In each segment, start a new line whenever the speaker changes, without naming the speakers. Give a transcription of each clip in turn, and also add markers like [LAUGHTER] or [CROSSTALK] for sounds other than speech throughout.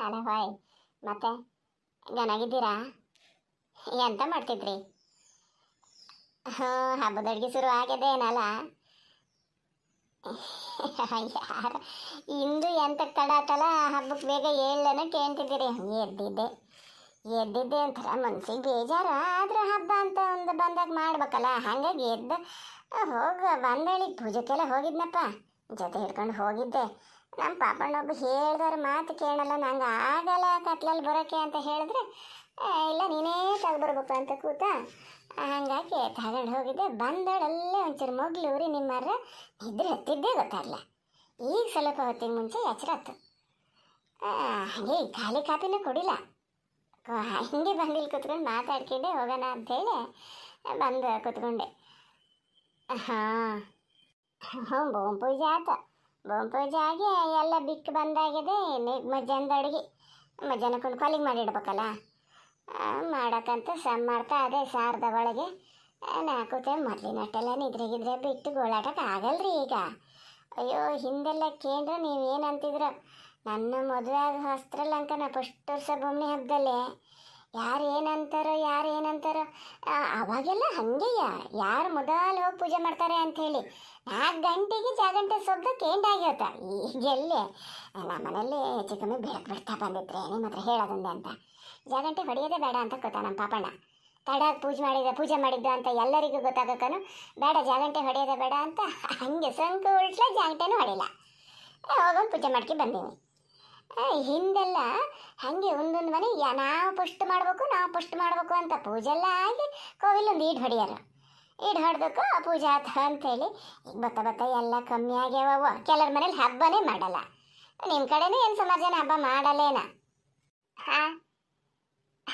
hello hi ಮತ್ತೆ ಚೆನ್ನಾಗಿದ್ದೀರಾ ಎಂತ ಮಾಡ್ತಿದ್ರಿ ಹ್ಞೂ ಹಬ್ಬದ ಅಡುಗೆ ಶುರು ಆಗಿದೆ ಏನಲ್ಲ ಯಾರ ಇಂದು ಎಂತ ಕಡಾತಲ್ಲ ಹಬ್ಬಕ್ಕೆ ಬೇಗ ಹೇಳನ ಕೇಳ್ತಿದ್ದೀರಿ ಎದ್ದಿದ್ದೆ ಎದ್ದಿದ್ದೆ ಅಂತ ಮನ್ಸಿಗೆ ಬೇಜಾರು ಆದ್ರೆ ಹಬ್ಬ ಅಂತ ಒಂದು ಬಂದಾಗ ಮಾಡ್ಬೇಕಲ್ಲ ಹಾಗಾಗಿ ಎದ್ದು ಹೋಗ ಬಂದಳಿ ಪೂಜೆಗೆಲ್ಲ ಹೋಗಿದ್ನಪ್ಪ ಜೊತೆ ಹಿಡ್ಕೊಂಡು ಹೋಗಿದ್ದೆ ನಮ್ಮ ಪಾಪಣ್ಣೊಬ್ಬ ಹೇಳಿದವ್ರ ಮಾತು ಕೇಳಲ್ಲ ನಂಗೆ ಆಗಲ್ಲ ಕತ್ಲಲ್ಲಿ ಬರೋಕ್ಕೆ ಅಂತ ಹೇಳಿದ್ರೆ ಇಲ್ಲ ನೀನೇ ತಗೊಬರ್ಬೇಕು ಅಂತ ಕೂತ ಹಂಗಾಗಿ ತಗೊಂಡು ಹೋಗಿದ್ದೆ ಬಂದಳಲ್ಲೇ ಒಂಚೂರು ಮೊಗ್ಲೂರಿ ನಿಮ್ಮರ ನಿದ್ರೆ ಹತ್ತಿದ್ದೇ ಗೊತ್ತಾಗಲ್ಲ ಈಗ ಸ್ವಲ್ಪ ಹೊತ್ತಿನ ಮುಂಚೆ ಎಚ್ಚರತ್ತು ಹಾಗೆ ಖಾಲಿ ಕಾಪಿನೂ ಕುಡಿಲ್ಲ ಹಿಂಗೆ ಬಂದಿಲ್ ಕುತ್ಕೊಂಡು ಮಾತಾಡ್ಕೊಂಡೆ ಹೋಗೋಣ ಅಂಥೇಳಿ ಬಂದು ಕೂತ್ಕೊಂಡೆ ಹಾಂ ಹ್ಞೂ ಬೋಮ್ ಪೂಜೆ ಆತ ಆಗಿ ಎಲ್ಲ ಬಿಕ್ಕ ಬಂದಾಗಿದೆ ಮಧ್ಯಾಹ್ನದ ಅಡುಗೆ ಮಧ್ಯಾಹ್ನಕ್ಕೊಂದು ಕಾಲಿಗೆ ಮಾಡಿಡ್ಬೇಕಲ್ಲ ಮಾಡೋಕ್ಕಂತ ಸಮ್ ಮಾಡ್ತಾ ಅದೇ ಸಾರದ ಒಳಗೆ ನಾಕುತ್ತೆ ಮೊದಲಿನಟ್ಟೆಲ್ಲ ನಿದ್ರೆಗಿದ್ರೆ ಬಿಟ್ಟು ಗೋಳಾಟಕ್ಕೆ ಆಗಲ್ರಿ ಈಗ ಅಯ್ಯೋ ಹಿಂದೆಲ್ಲ ಕೇಂದ್ರ ನೀವೇನು ನನ್ನ ಮದುವೆ ಆದ ವಸ್ತ್ರಲಂಕನ ಫಸ್ಟ್ ವರ್ಷ ಬೊಮ್ಮೆ ಹಬ್ಬದಲ್ಲೇ ಯಾರು ಏನಂತಾರೋ ಯಾರು ಏನಂತಾರೋ ಅವಾಗೆಲ್ಲ ಹಂಗೆಯ ಯಾರು ಮೊದಲು ಹೋಗಿ ಪೂಜೆ ಮಾಡ್ತಾರೆ ಅಂಥೇಳಿ ನಾಲ್ಕು ಗಂಟೆಗೆ ಜಾಗಂಟೆ ಸೊದ್ದಕ್ಕೆ ಎಂಡಾಗಿರುತ್ತ ಈಗೆಲ್ಲೇ ನಮ್ಮ ಮನೇಲಿ ಕಮ್ಮಿ ಬೆಳಕು ಬಿಡ್ತಾ ಬಂದಿದ್ರೆ ನಿಮ್ಮ ಹತ್ರ ಹೇಳೋದೊಂದೆ ಅಂತ ಜಾಗಂಟೆ ಹೊಡೆಯೋದೇ ಬೇಡ ಅಂತ ಗೊತ್ತಾ ನಮ್ಮ ಪಾಪಣ್ಣ ತಡಾಗಿ ಪೂಜೆ ಮಾಡಿದ ಪೂಜೆ ಮಾಡಿದ್ದು ಅಂತ ಎಲ್ಲರಿಗೂ ಗೊತ್ತಾಗಕ್ಕನು ಬೇಡ ಜಾಗಂಟೆ ಹೊಡೆಯೋದೇ ಬೇಡ ಅಂತ ಹಂಗೆ ಸಂಕು ಉಳ್ಟ್ಲ ಜಾಗಂಟೆನೂ ಹೊಡೆಯಲ್ಲ ಹೋಗೊಂದು ಪೂಜೆ ಮಾಡ್ಕೊ ಬಂದೀನಿ ಹಿಂದೆಲ್ಲ ಹಾಗೆ ಒಂದೊಂದು ಮನೆ ನಾವು ಪುಷ್ಟ್ ಮಾಡಬೇಕು ನಾವು ಪುಷ್ಟ್ ಮಾಡಬೇಕು ಅಂತ ಪೂಜೆ ಎಲ್ಲ ಆಗಿ ಕೋವಿಲ್ ಒಂದು ಈಡ್ ಹೊಡಿಯಾರ ಈಡ್ ಹೊಡೆದಕ್ಕೂ ಪೂಜೆ ಆತ ಅಂತೇಳಿ ಈಗ ಬತ್ತ ಬತ್ತ ಎಲ್ಲ ಕಮ್ಮಿ ಆಗ್ಯಾವ ಕೆಲವ್ರ ಮನೇಲಿ ಹಬ್ಬನೇ ಮಾಡಲ್ಲ ನಿಮ್ಮ ಕಡೆನೇ ಏನು ಜನ ಹಬ್ಬ ಮಾಡಲೇನ ಹಾಂ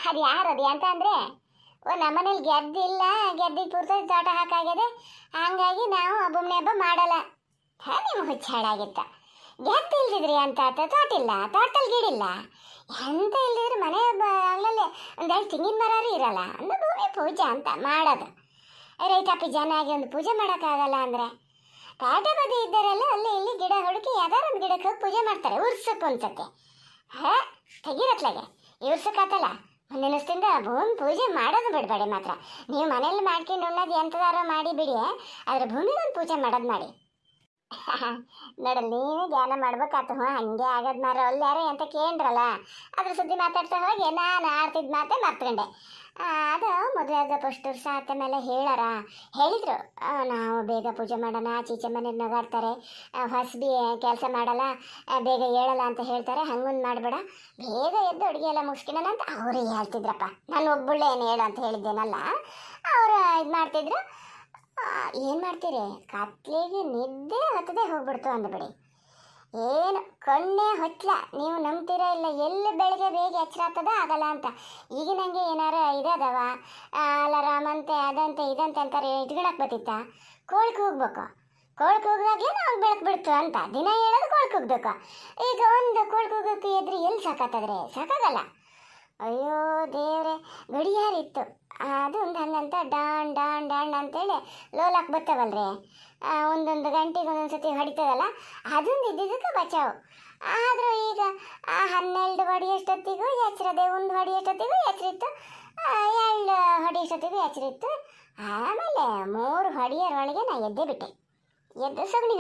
ಅದು ಅದು ಅಂತ ಅಂದರೆ ಓ ನಮ್ಮನೇಲಿ ಗೆದ್ದಿಲ್ಲ ಗೆದ್ದಿಗೆ ಪೂರ್ತಿ ತೋಟ ಹಾಕಾಗಿದೆ ಹಾಗಾಗಿ ನಾವು ಒಬ್ಬೊಮ್ಮೆ ಹಬ್ಬ ಮಾಡಲ್ಲ ಹಾಂ ನಿಮ್ಮ ಹುಚ್ಚಾಡಾಗಿತ್ತ ಎಂತ ಇಲ್ದಿದ್ರಿ ಅಂತ ತೋಟಿಲ್ಲ ಗಿಡ ಇಲ್ಲ ಎಂತ ಇಲ್ದಿದ್ರೆ ಮನೆ ಅಲ್ಲಲ್ಲಿ ಒಂದೆರಡು ತೆಂಗಿನ ಮರಾರು ಇರಲ್ಲ ಅಂದ್ರೆ ಭೂಮಿ ಪೂಜೆ ಅಂತ ಮಾಡೋದು ರೈತಾಪಿ ಆಗಿ ಒಂದು ಪೂಜೆ ಮಾಡೋಕ್ಕಾಗಲ್ಲ ಅಂದರೆ ಕಾಟೆ ಬದಿ ಇದ್ದರೆಲ್ಲ ಅಲ್ಲಿ ಇಲ್ಲಿ ಗಿಡ ಹುಡುಕಿ ಯಾವ್ದಾರ ಒಂದು ಗಿಡಕ್ಕೆ ಹೋಗಿ ಪೂಜೆ ಮಾಡ್ತಾರೆ ಉರ್ಸಕ್ಕೆ ಒಂದ್ಸತಿ ಹಾ ತೆಗಿರತ್ಲಾಗೆ ಒಂದು ಮುಂದಿನಿಸ್ತಿಂದ ಭೂಮಿ ಪೂಜೆ ಮಾಡೋದು ಬಿಡಬೇಡಿ ಮಾತ್ರ ನೀವು ಮನೇಲಿ ಮಾಡ್ಕೊಂಡು ಉಣ್ಣೋದು ಎಂಥದಾರೋ ಮಾಡಿ ಬಿಡಿ ಆದರೆ ಒಂದು ಪೂಜೆ ಮಾಡೋದು ಮಾಡಿ ನೋಡಲ್ ನೀನು ಧ್ಯಾನ ಮಾಡ್ಬೇಕಾತು ಹ್ಞೂ ಹಂಗೆ ಆಗದ್ ಮಾರ ಅಲ್ಲಿ ಅಂತ ಕೇಳ್ರಲ್ಲ ಅದ್ರ ಸುದ್ದಿ ಮಾತಾಡ್ತಾ ಹೋಗಿ ನಾನು ಆಡ್ತಿದ್ದ ಮಾತೇ ಮರ್ತ್ಕೊಂಡೆ ಅದು ಮದುವೆ ಆದ ಫಸ್ಟ್ ವರ್ಷ ಆತ ಮೇಲೆ ಹೇಳಾರ ಹೇಳಿದರು ನಾವು ಬೇಗ ಪೂಜೆ ಮಾಡೋಣ ಚೀಚೆ ಮನೆ ನಗಾಡ್ತಾರೆ ಹೊಸಬಿ ಕೆಲಸ ಮಾಡಲ್ಲ ಬೇಗ ಹೇಳಲ್ಲ ಅಂತ ಹೇಳ್ತಾರೆ ಹಂಗೊಂದು ಮಾಡಬೇಡ ಬೇಗ ಎದ್ದು ಅಡುಗೆ ಎಲ್ಲ ಮುಗಿಸ್ಕೊಳ್ಳೋಣ ಅಂತ ಅವರೇ ಹೇಳ್ತಿದ್ರಪ್ಪ ನಾನು ಏನು ಹೇಳ ಅಂತ ಹೇಳಿದ್ದೇನಲ್ಲ ಅವರು ಇದು ಮಾಡ್ತಿದ್ರು ಏನು ಮಾಡ್ತೀರಿ ಕತ್ಲಿಗೆ ನಿದ್ದೆ ಹತ್ತದೆ ಹೋಗ್ಬಿಡ್ತು ಅಂದ್ಬಿಡಿ ಏನು ಕಣ್ಣೇ ಹೊತ್ತಲ ನೀವು ನಂಬ್ತೀರಾ ಇಲ್ಲ ಎಲ್ಲಿ ಬೆಳಗ್ಗೆ ಬೇಗ ಎಚ್ಚರ ಆಗ್ತದ ಆಗಲ್ಲ ಅಂತ ಈಗ ನನಗೆ ಏನಾರ ಅಲ್ಲ ಅಲಾರಾಮಂತೆ ಅದಂತೆ ಇದಂತೆ ಅಂತಾರೆ ಇಟ್ಕೊಳಕ್ಕೆ ಬತ್ತಿತ್ತ ಕೋಳಿಕ್ ಹೋಗ್ಬೇಕು ಕೋಳಿಗೆ ಹೋಗ್ದಾಗ್ಲೇ ನಾವು ಬೆಳಕು ಬಿಡ್ತು ಅಂತ ದಿನ ಹೇಳೋದು ಕೋಳಿಕ್ ಹೋಗ್ಬೇಕು ಈಗ ಒಂದು ಕೋಳಿಗೆ ಹೋಗೋಕ್ಕೆ ಎದ್ರೆ ಎಲ್ಲಿ ಸಾಕಾತದ್ರೆ ಸಾಕಾಗಲ್ಲ ಅಯ್ಯೋ ದೇವ್ರೆ ಗಡಿಯಾರಿತ್ತು ಅದು ಒಂದು ಹಂಗಂತ ಡಾಣ್ ಡಾಣ್ ಡಾಣ್ ಅಂತೇಳಿ ಲೋಲಾಕ್ ಬರ್ತಾವಲ್ರಿ ಒಂದೊಂದು ಗಂಟೆಗೆ ಒಂದೊಂದು ಸತಿ ಹೊಡಿತದಲ್ಲ ಅದೊಂದು ಇದ್ದಿದ್ದಕ್ಕೆ ಬಚಾವು ಆದರೂ ಈಗ ಆ ಹನ್ನೆರಡು ಹೊಡಿಯಷ್ಟೊತ್ತಿಗೂ ಎಚ್ಚರದೆ ಒಂದು ಹೊಡಿಯಷ್ಟೊತ್ತಿಗೂ ಎಚ್ಚರಿತ್ತು ಎರಡು ಹೊಡಿಯಷ್ಟೊತ್ತಿಗೂ ಎಚ್ಚರಿತ್ತು ಆಮೇಲೆ ಮೂರು ಹೊಡಿಯರೊಳಗೆ ನಾ ಎದ್ದೆ ಬಿಟ್ಟೆ ಎದ್ದು ಸಗಣಿ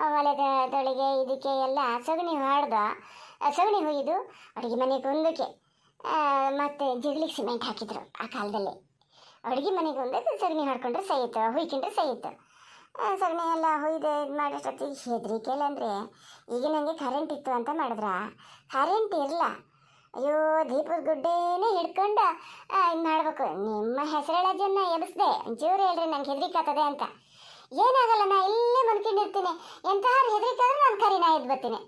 ಹೊಲದ ಹೊಲದೊಳಗೆ ಇದಕ್ಕೆ ಎಲ್ಲ ಸಗಣಿ ಹೊಡೆದ ಸಗಣಿ ಹುಯ್ದು ಅಡುಗೆ ಮನೆಗೆ ಒಂದಕ್ಕೆ ಮತ್ತು ಜಗಲಿಗೆ ಸಿಮೆಂಟ್ ಹಾಕಿದ್ರು ಆ ಕಾಲದಲ್ಲಿ ಅಡುಗೆ ಮನೆಗೆ ಒಂದಕ್ಕೆ ಸಗಣಿ ಹೊಡ್ಕೊಂಡ್ರೆ ಸಹಿತು ಹುಯ್ಕೊಂಡ್ರೆ ಸಹಿತು ಸಗಣಿ ಎಲ್ಲ ಹುಯ್ದು ಇದು ಮಾಡೋಷ್ಟೊತ್ತಿಗೆ ಹೆದ್ರಿಕೆ ಅಂದರೆ ಈಗ ನನಗೆ ಕರೆಂಟ್ ಇತ್ತು ಅಂತ ಮಾಡಿದ್ರ ಕರೆಂಟ್ ಇರಲ್ಲ ಅಯ್ಯೋ ದೀಪದ ಗುಡ್ಡೇನೆ ಹಿಡ್ಕೊಂಡು ಇದು ಮಾಡ್ಬೇಕು ನಿಮ್ಮ ಹೆಸರೆಳ ಎಬ್ಸ್ದೆ ಜೋರು ಹೇಳ್ರಿ ನಂಗೆ ಹೆದ್ರಿಕಾತದೆ ಅಂತ ಏನಾಗಲ್ಲ ನಾ ಇಲ್ಲೇ ಮನ್ಕೊಂಡಿರ್ತೀನಿ ಎಂತಹಾರು ಹೆದರಿಕೆ ಒಂದು ನಾನು ಕರಿ ನಾ ಎದ್ದು ಬರ್ತೀನಿ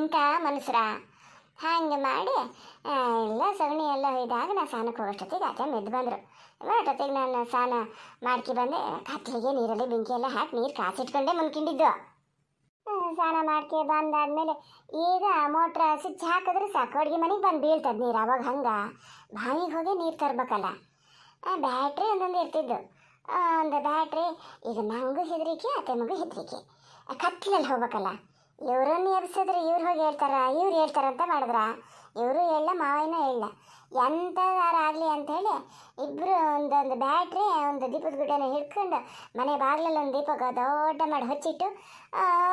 ಇಂಥ ಮನುಷ್ಯರ ಹಾಗೆ ಮಾಡಿ ಎಲ್ಲ ಸಗಣಿ ಎಲ್ಲ ಇದಾಗ ನಾ ಸ್ನಾನಕ್ಕೆ ಹೋಗೋಷ್ಟೊತ್ತಿಗೆ ಅಜ್ಜಮ್ಮ ಎದ್ದು ಬಂದರು ಅಷ್ಟೊತ್ತಿಗೆ ನಾನು ಸ್ನಾನ ಮಾಡ್ಕಿ ಬಂದೆ ಕತ್ಲಿಗೆ ನೀರಲ್ಲಿ ಬೆಂಕಿ ಎಲ್ಲ ಹಾಕಿ ನೀರು ಕಾಸಿಟ್ಕೊಂಡೆ ಮುನ್ಕೊಂಡಿದ್ದು ಸ್ನಾನ ಮಾಡ್ಕೆ ಬಂದಾದ್ಮೇಲೆ ಈಗ ಮೋಟ್ರ್ ಸ್ವಿಚ್ ಹಾಕಿದ್ರೆ ಸಾಕು ಅಡುಗೆ ಮನೆಗೆ ಬಂದು ಬೀಳ್ತದೆ ನೀರು ಅವಾಗ ಹಂಗೆ ಬಾವಿಗೆ ಹೋಗಿ ನೀರು ತರಬೇಕಲ್ಲ ಬ್ಯಾಟ್ರಿ ಒಂದೊಂದು ಇರ್ತಿದ್ದು ಒಂದು ಬ್ಯಾಟ್ರಿ ಈಗ ನನಗೂ ಹೆದರಿಕೆ ಅತ್ತೆ ಮಗು ಹೆದರಿಕೆ ಕತ್ಲಲ್ಲಿ ಹೋಗ್ಬೇಕಲ್ಲ ಇವರನ್ನು ಎಬ್ಸಿದ್ರೆ ಇವ್ರು ಹೋಗಿ ಹೇಳ್ತಾರ ಇವ್ರು ಹೇಳ್ತಾರಂತ ಮಾಡಿದ್ರ ಇವರು ಎಲ್ಲ ಮಾವಿನ ವಾರ ಎಂಥದಾರಾಗಲಿ ಅಂಥೇಳಿ ಇಬ್ಬರು ಒಂದೊಂದು ಬ್ಯಾಟ್ರಿ ಒಂದು ದೀಪದ ಗುಡ್ಡನ ಹಿಡ್ಕೊಂಡು ಮನೆ ಬಾಗಿಲಲ್ಲಿ ಒಂದು ದೀಪಕ್ಕೆ ದೊಡ್ಡ ಮಾಡಿ ಹೊಚ್ಚಿಟ್ಟು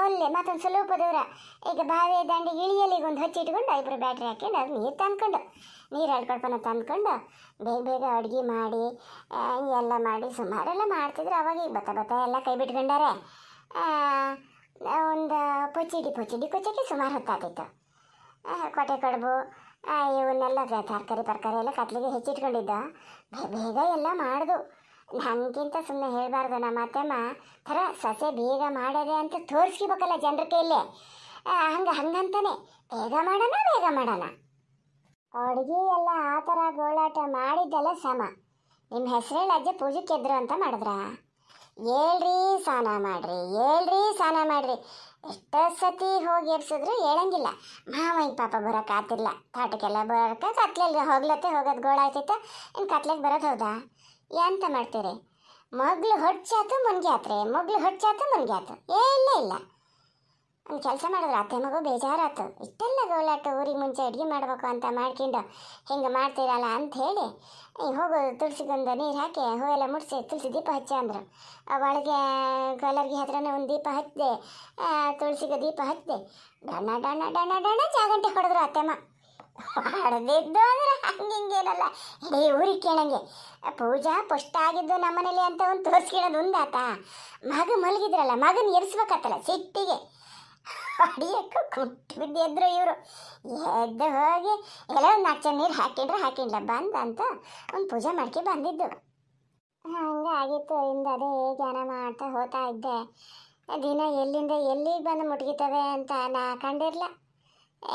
ಒಳ್ಳೆ ಮತ್ತೊಂದು ಸ್ವಲ್ಪ ದೂರ ಈಗ ಬಾವಿ ಇಳಿಯಲ್ಲಿ ಈಗ ಒಂದು ಹೊಚ್ಚಿಟ್ಕೊಂಡು ಇಬ್ಬರು ಬ್ಯಾಟ್ರಿ ಹಾಕ್ಕೊಂಡು ಅದು ನೀರು ತಂದ್ಕೊಂಡು ನೀರು ಹೇಳ್ಕೊಳ್ಕೊಂಡು ತಂದ್ಕೊಂಡು ಬೇಗ ಬೇಗ ಅಡುಗೆ ಮಾಡಿ ಎಲ್ಲ ಮಾಡಿ ಸುಮಾರೆಲ್ಲ ಮಾಡ್ತಿದ್ರು ಅವಾಗ ಈಗ ಬತ್ತ ಬತ್ತ ಎಲ್ಲ ಕೈ ಬಿಟ್ಕೊಂಡಾರೆ ಒಂದು ಪೊಚ್ಚಿಡಿ ಪೊಚ್ಚಿಡಿ ಕೊಚ್ಚಕ್ಕೆ ಸುಮಾರು ಹೊತ್ತಾಗ್ತಿತ್ತು ಕೊಟೆ ಕಡುಬು ಇವನ್ನೆಲ್ಲ ತರಕಾರಿ ತರಕಾರಿ ಎಲ್ಲ ಕತ್ಲಿಗೆ ಹೆಚ್ಚಿಟ್ಕೊಂಡಿದ್ದ ಬೇಗ ಎಲ್ಲ ಮಾಡ್ದು ನನಗಿಂತ ಸುಮ್ಮನೆ ಹೇಳಬಾರ್ದು ನಮ್ಮ ಅತ್ತೆಮ್ಮ ಥರ ಸಸೆ ಬೇಗ ಮಾಡೋದೆ ಅಂತ ತೋರಿಸ್ಕೋಬೇಕಲ್ಲ ಜನರ ಕೈಲೇ ಹಂಗೆ ಹಂಗಂತಾನೆ ಬೇಗ ಮಾಡೋಣ ಬೇಗ ಮಾಡೋಣ ಅಡುಗೆ ಎಲ್ಲ ಆ ಥರ ಗೋಳಾಟ ಮಾಡಿದ್ದೆಲ್ಲ ಸಮ ನಿಮ್ಮ ಹೆಸರೇಳಿ ಅಜ್ಜ ಪೂಜೆ ಅಂತ ಮಾಡಿದ್ರಾ ಹೇಳ್ರಿ ಸ್ನಾನ ಮಾಡಿರಿ ಹೇಳ್ರಿ ಸ್ನಾನ ಮಾಡಿರಿ ಎಷ್ಟೋ ಸತಿ ಹೋಗಿ ಎಬ್ಸಿದ್ರು ಹೇಳಂಗಿಲ್ಲ ಮಾವಯ್ಯ ಪಾಪ ಆತಿಲ್ಲ ತಾಟಕ್ಕೆಲ್ಲ ಬರೋಕೆ ಕತ್ಲಲ್ಲಿ ಹೋಗ್ಲತ್ತೆ ಹೋಗೋದು ಗೋಳಾಯ್ತಿತ್ತು ಇನ್ನು ಕತ್ಲೆಗೆ ಬರೋದು ಹೌದಾ ಎಂತ ಮಾಡ್ತೀರಿ ಮಗ್ಳು ಹೊಡ್ಚಾತು ಮುನ್ಗ್ಯಾತ್ರಿ ಮಗ್ಳು ಹೊಡ್ಚಾತು ಮುನ್ಗ್ಯಾತು ಏ ಇಲ್ಲ ಇಲ್ಲ ಒಂದು ಕೆಲಸ ಮಾಡಿದ್ರೆ ಅತ್ತೆ ಮಗು ಬೇಜಾರಾತು ಇಷ್ಟೆಲ್ಲ ಗೋಲಾಟು ಊರಿಗೆ ಮುಂಚೆ ಅಡುಗೆ ಮಾಡಬೇಕು ಅಂತ ಮಾಡ್ಕೊಂಡು ಹಿಂಗೆ ಮಾಡ್ತೀರಲ್ಲ ಅಂತ ಹೇಳಿ ಹೋಗೋ ತುಳಸಿಗೊಂದು ನೀರು ಹಾಕಿ ಹೂವೆಲ್ಲ ಮುಡಿಸಿ ತುಳಸಿ ದೀಪ ಹಚ್ಚ ಅಂದರು ಒಳಗೆ ಕಲರ್ಗೆ ಹತ್ರನೇ ಒಂದು ದೀಪ ಹಚ್ಚಿದೆ ತುಳಸಿಗೆ ದೀಪ ಹಚ್ಚಿದೆ ಡಣ ಡಣ ಡಣ ಡಣ ಜಾಗಂಟೆ ಹೊಡೆದ್ರು ಅತ್ತೆಮ್ಮ ಹೊಡೆದಿದ್ದು ಅಂದ್ರೆ ಹಂಗೆ ಹಿಂಗೇನಲ್ಲ ಇಡೀ ಊರಿಗೆ ಕೇಳಂಗೆ ಪೂಜಾ ಪುಷ್ಟ ಆಗಿದ್ದು ನಮ್ಮನೇಲಿ ಅಂತ ಒಂದು ತೋರಿಸ್ಕೊಳ್ಳೋದು ಒಂದಾತ ಮಗ ಮಲಗಿದ್ರಲ್ಲ ಮಗನ ಎರಿಸ್ಬೇಕತ್ತಲ್ಲ ಸಿಟ್ಟಿಗೆ ಹೊಡಿಯಕ್ಕೆ ಕುಟ್ಟು ಬಿದ್ದಿದ್ರು ಇವರು ಎದ್ದು ಹೋಗಿ ಎಲ್ಲ ಒಂದು ನಾಲ್ಕು ನೀರು ಹಾಕಿಂಡ್ರೆ ಹಾಕಿಂಡ್ಲ ಬಂದ ಅಂತ ಒಂದು ಪೂಜೆ ಮಾಡ್ಕೊ ಬಂದಿದ್ದು ಹಂಗೆ ಆಗಿತ್ತು ಇಂದ ಅದೇ ಜನ ಮಾಡ್ತಾ ಹೋಗ್ತಾ ಇದ್ದೆ ದಿನ ಎಲ್ಲಿಂದ ಎಲ್ಲಿಗೆ ಬಂದು ಮುಟ್ಗಿತವೆ ಅಂತ ನಾ ಕಂಡಿರ್ಲ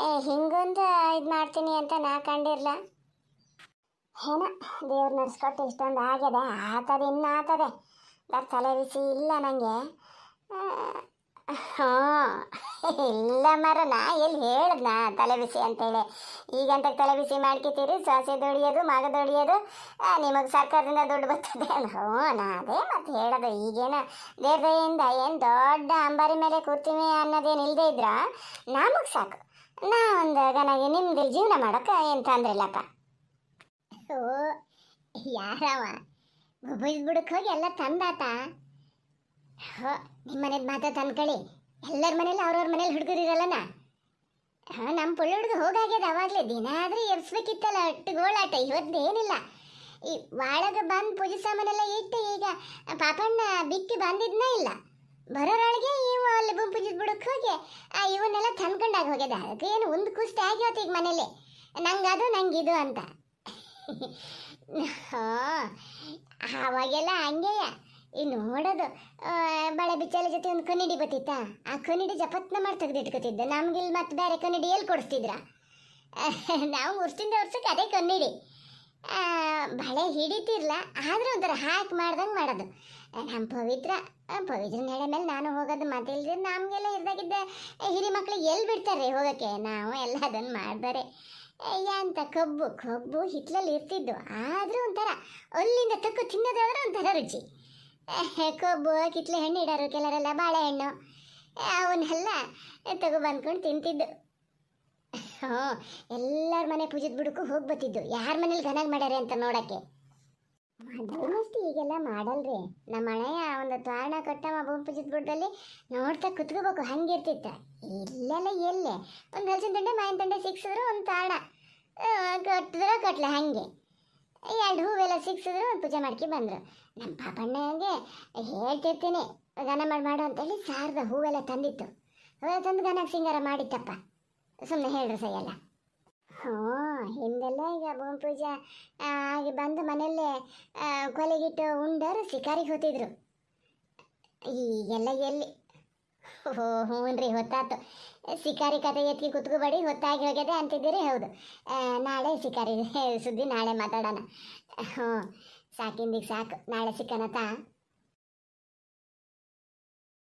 ಏ ಹಿಂಗೊಂದು ಇದು ಮಾಡ್ತೀನಿ ಅಂತ ನಾ ಕಂಡಿರ್ಲ ಏನೋ ದೇವ್ರ ನಡ್ಸ್ಕೊಟ್ಟು ಇಷ್ಟೊಂದು ಆಗ್ಯದ ಆತದೆ ಇನ್ನು ಆತದೆ ಬಟ್ ತಲೆ ಬಿಸಿ ಇಲ್ಲ ನನಗೆ ಇಲ್ಲ ಮರ ನಾ ಎಲ್ಲಿ ಹೇಳದ್ನ ತಲೆ ಬಿಸಿ ಅಂತೇಳಿ ಈಗಂತ ತಲೆ ಬಿಸಿ ಮಾಡ್ಕಿತೀರಿ ಸೊಸೆ ದುಡಿಯೋದು ಮಗ ದುಡಿಯೋದು ನಿಮಗೆ ಸರ್ಕಾರದಿಂದ ದುಡ್ಡು ಬರ್ತದೆ ಹ್ಞೂ ನಾ ಅದೇ ಮತ್ತೆ ಹೇಳೋದು ಈಗೇನ ದೇವ್ರದಿಂದ ಏನು ದೊಡ್ಡ ಅಂಬಾರಿ ಮೇಲೆ ಕೂತೀವಿ ಅನ್ನೋದೇನು ಇಲ್ಲದೆ ಇದ್ರ ನಮಗೆ ಸಾಕು ನಾ ಒಂದು ನನಗೆ ನಿಮ್ದು ಜೀವನ ಮಾಡೋಕೆ ಏನು ತೊಂದರೆ ಇಲ್ಲಪ್ಪ ಓ ಯಾರವ ಗುಬ್ಬಸ್ ಬುಡಕ್ಕೆ ಎಲ್ಲ ತಂದಾತ ನಿಮ್ಮ ಮನೇದು ಮಾತಾ ತಂದ್ಕೊಳ್ಳಿ ಎಲ್ಲರ ಮನೇಲಿ ಅವ್ರವ್ರ ಮನೇಲಿ ಹುಡುಗರಿರಲ್ಲನ ಹಾಂ ನಮ್ಮ ಪುಳ್ಳ ಹುಡುಗ ಹೋಗಾಗ್ಯದ ಅವಾಗಲೇ ದಿನ ಆದರೂ ಎರ್ಸ್ಬೇಕಿತ್ತಲ್ಲ ಅಟ್ಟು ಗೋಳಾಟ ಇವತ್ತು ಏನಿಲ್ಲ ಈ ವಾಳಗ ಬಂದು ಪೂಜೆ ಸಾಮಾನೆಲ್ಲ ಇಟ್ಟು ಈಗ ಪಾಪಣ್ಣ ಬಿಕ್ಕಿ ಬಂದಿದ್ನ ಇಲ್ಲ ಬರೋರೊಳಗೆ ಇವು ಅಲ್ಲಿ ಬಂದು ಪೂಜೆದ್ ಬಿಡಕ್ಕೆ ಹೋಗಿ ಆ ಇವನ್ನೆಲ್ಲ ತಂದ್ಕೊಂಡಾಗ ಹೋಗ್ಯದ ಅದಕ್ಕೆ ಏನು ಒಂದು ಕುಸ್ತಿ ಆಗ್ಯಾವತ್ತು ಈಗ ಮನೇಲಿ ನಂಗೆ ಇದು ಅಂತ ಹಾಂ ಆವಾಗೆಲ್ಲ ಹಂಗೆಯ ಇನ್ನು ನೋಡೋದು ಬಳೆ ಬಿಚ್ಚಲ ಜೊತೆ ಒಂದು ಕನ್ನಡಿ ಬರ್ತಿತ್ತಾ ಆ ಕನ್ನಡಿ ಜಪತ್ನ ಮಾಡಿ ತೆಗೆದಿಟ್ಕೊತಿದ್ದೆ ನಮ್ಗೆ ಇಲ್ಲಿ ಮತ್ತೆ ಬೇರೆ ಕನ್ನಡಿ ಎಲ್ಲಿ ಕೊಡಿಸ್ತಿದ್ರ [LAUGHS] ನಾವು ವರ್ಷದಿಂದ ವರ್ಷಕ್ಕೆ ಅದೇ ಕನ್ನಡಿ ಬಳೆ ಹಿಡಿತಿರ್ಲ ಆದರೂ ಒಂಥರ ಹಾಕಿ ಮಾಡ್ದಂಗೆ ಮಾಡೋದು ನಮ್ಮ ಪವಿತ್ರ ಪವಿತ್ರ ನಡೆ ಮೇಲೆ ನಾನು ಹೋಗೋದು ಮಾತಿಲ್ರಿ ನಮಗೆಲ್ಲ ಇರ್ದಾಗಿದ್ದ ಹಿರಿ ಮಕ್ಳು ಎಲ್ಲಿ ಬಿಡ್ತಾರೆ ಹೋಗೋಕ್ಕೆ ನಾವು ಎಲ್ಲ ಅದನ್ನು ಮಾಡ್ತಾರೆ ಅಂತ ಕಬ್ಬು ಕಬ್ಬು ಹಿಟ್ಲಲ್ಲಿ ಇರ್ತಿದ್ದು ಆದರೂ ಒಂಥರ ಅಲ್ಲಿಂದ ತಕ್ಕು ತಿನ್ನೋದಾದ್ರೆ ಒಂಥರ ರುಚಿ ಕೊಬ್ಬು ಕಿತ್ಲೆ ಹಣ್ಣು ಇಡೋರು ಕೆಲವರೆಲ್ಲ ಬಾಳೆಹಣ್ಣು ಅವನ್ನೆಲ್ಲ ತಗೋ ಬಂದ್ಕೊಂಡು ತಿಂತಿದ್ದು ಹ್ಞೂ ಎಲ್ಲರ ಮನೆ ಪೂಜದ ಬುಡಕ್ಕೂ ಹೋಗಿ ಯಾರ್ ಯಾರ ಮನೇಲಿ ಘನಾಗಿ ಮಾಡ್ಯಾರೆ ಅಂತ ನೋಡಕ್ಕೆ ಮದುವೆನಷ್ಟು ಈಗೆಲ್ಲ ಮಾಡಲ್ರಿ ನಮ್ಮ ಹಣೆಯ ಒಂದು ತ್ವಾರಣ ಕೊಟ್ಟ ಭೂಮಿ ಪೂಜದ ನೋಡ್ತಾ ಕುತ್ಕೋಬೇಕು ಹಂಗಿರ್ತಿತ್ತ ಇಲ್ಲೆಲ್ಲ ಎಲ್ಲೇ ಒಂದು ಹಲಸಿನ ತಂಡೆ ಮಾವಿನ ತಂಡೆ ಸಿಕ್ಸಿದ್ರು ಒಂದು ತಾಣ ಕಟ್ಟಿದ್ರೆ ಕಟ್ಲೆ ಹಾಗೆ ಎರಡು ಹೂವು ಸಿಕ್ಸಿದ್ರು ಪೂಜೆ ಮಾಡ್ಕೊ ಬಂದರು ನಮ್ಮ ಪಾಪಣ್ಣಗೆ ಹೇಳ್ತಿರ್ತೀನಿ ಗಾನ ಮಾಡಿ ಮಾಡು ಅಂತೇಳಿ ಸಾರದ ಹೂವೆಲ್ಲ ತಂದಿತ್ತು ಹೂವೆಲ್ಲ ತಂದು ಗಾನಕ್ಕೆ ಸಿಂಗಾರ ಮಾಡಿತ್ತಪ್ಪ ಸುಮ್ಮನೆ ಹೇಳ್ರಿ ಸೈಯಲ್ಲ ಹ್ಞೂ ಹಿಂದೆಲ್ಲ ಈಗ ಭೂಮಿ ಪೂಜೆ ಆಗಿ ಬಂದು ಮನೆಯಲ್ಲೇ ಕೊಲೆಗಿಟ್ಟು ಉಂಡರು ಶಿಕಾರಿಗೆ ಹೊತ್ತಿದ್ರು ಈಗೆಲ್ಲ ಎಲ್ಲಿ ಓ ಹ್ಞೂ ರೀ ಹೊತ್ತಾತು ಶಿಕಾರಿ ಕತೆ ಎತ್ತಿ ಕುತ್ಕೋಬೇಡಿ ಹೊತ್ತಾಗಿ ಹೋಗ್ಯದೆ ಅಂತಿದ್ದೀರಿ ಹೌದು ನಾಳೆ ಶಿಕಾರಿ ಸುದ್ದಿ ನಾಳೆ ಮಾತಾಡೋಣ ಹ್ಞೂ ಸಾಕಿಂದಿಗೆ ಸಾಕು ನಾಳೆ ಸಿಕ್ಕನತಾ